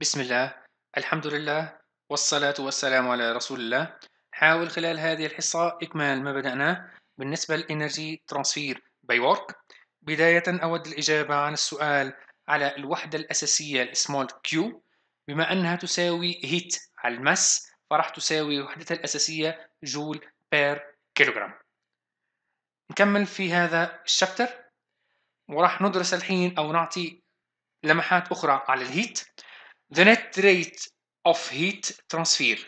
بسم الله الحمد لله والصلاة والسلام على رسول الله حاول خلال هذه الحصة إكمال ما بدأناه بالنسبة للإنرجي ترانسفير باي وورك بداية أود الإجابة عن السؤال على الوحدة الأساسية السمول كيو بما أنها تساوي هيت على المس فراح تساوي وحدتها الأساسية جول بير كيلوغرام نكمل في هذا الشابتر وراح ندرس الحين أو نعطي لمحات أخرى على الهيت The net rate of heat transfer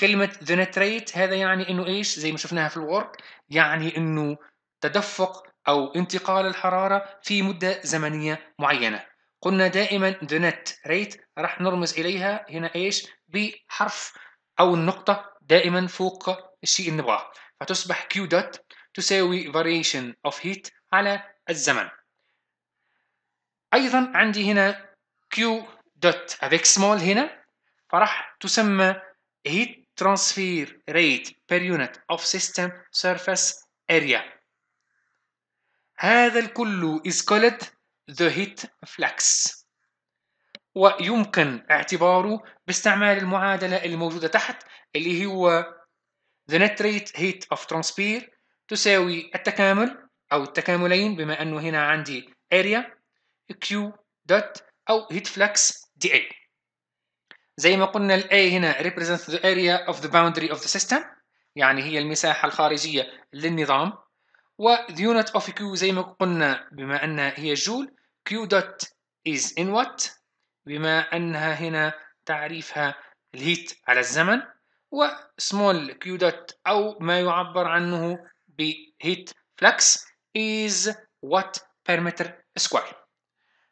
كلمة the net rate هذا يعني انه ايش زي ما شفناها في الورك يعني انه تدفق او انتقال الحرارة في مدة زمنية معينة قلنا دائما the net rate راح نرمز اليها هنا ايش بحرف او النقطة دائما فوق الشيء اللي نبغاه فتصبح Q dot تساوي variation of heat على الزمن أيضا عندي هنا Q دوت افيك small هنا فراح تسمى heat transfer rate per unit of system surface area هذا الكل is called the heat flux ويمكن اعتباره باستعمال المعادلة الموجودة تحت اللي هو the net rate heat of transpire تساوي التكامل أو التكاملين بما أنه هنا عندي area Q dot أو heat flux دي زي ما قلنا ال A هنا represents the area of the boundary of the system يعني هي المساحة الخارجية للنظام و the unit of Q زي ما قلنا بما أنها هي جول Q dot is in what بما أنها هنا تعريفها الهيت على الزمن و small Q dot أو ما يعبر عنه ب heat flux is what per meter square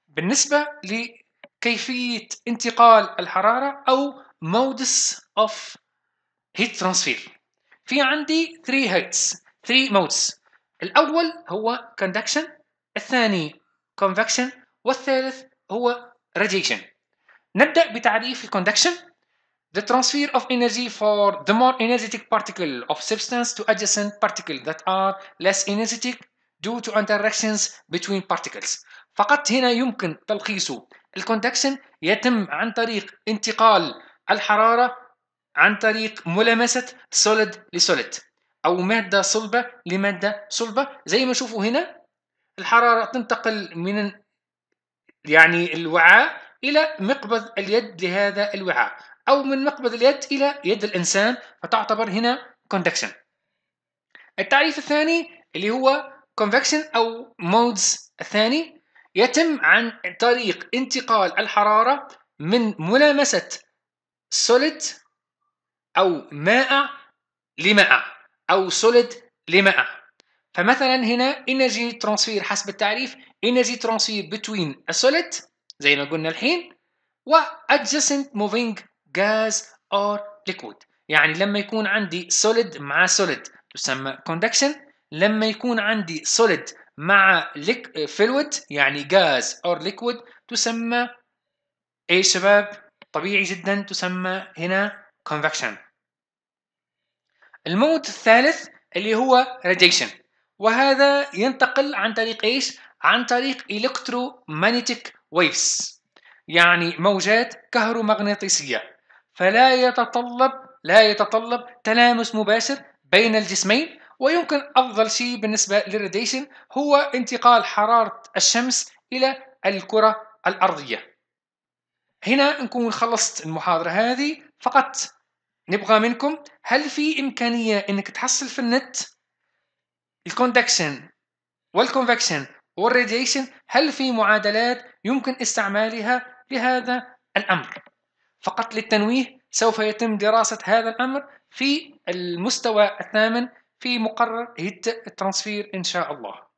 بالنسبة لـ كيفيه انتقال الحراره او مودس of heat transfer في عندي 3 هيتس 3 مودس الاول هو conduction الثاني convection والثالث هو radiation نبدا بتعريف conduction The transfer of energy for the more energetic particle of substance to adjacent particles that are less energetic due to interactions between particles. فقط هنا يمكن تلخيصه الكوندكشن يتم عن طريق انتقال الحرارة عن طريق ملامسة سوليد لسوليد أو مادة صلبة لمادة صلبة زي ما شوفوا هنا الحرارة تنتقل من يعني الوعاء إلى مقبض اليد لهذا الوعاء أو من مقبض اليد إلى يد الإنسان فتعتبر هنا كوندكشن التعريف الثاني اللي هو convection أو modes الثاني يتم عن طريق انتقال الحرارة من ملامسة سوليد أو ماء لماء أو سوليد لماء فمثلا هنا energy transfer حسب التعريف energy transfer between a solid زي ما قلنا الحين و adjacent moving gas or liquid يعني لما يكون عندي solid مع solid تسمى conduction لما يكون عندي solid مع ليك فلويد يعني غاز اور ليكويد تسمى اي شباب طبيعي جدا تسمى هنا convection الموت الثالث اللي هو radiation وهذا ينتقل عن طريق ايش؟ عن طريق electromagnetic waves يعني موجات كهرومغناطيسية فلا يتطلب لا يتطلب تلامس مباشر بين الجسمين ويمكن أفضل شيء بالنسبة للريديشن هو انتقال حرارة الشمس إلى الكرة الأرضية هنا نكون خلصت المحاضرة هذه فقط نبغى منكم هل في إمكانية أنك تحصل في النت الكوندكشن والكونفكشن والريديشن هل في معادلات يمكن استعمالها لهذا الأمر فقط للتنويه سوف يتم دراسة هذا الأمر في المستوى الثامن في مقرر هيت الترانسفير ان شاء الله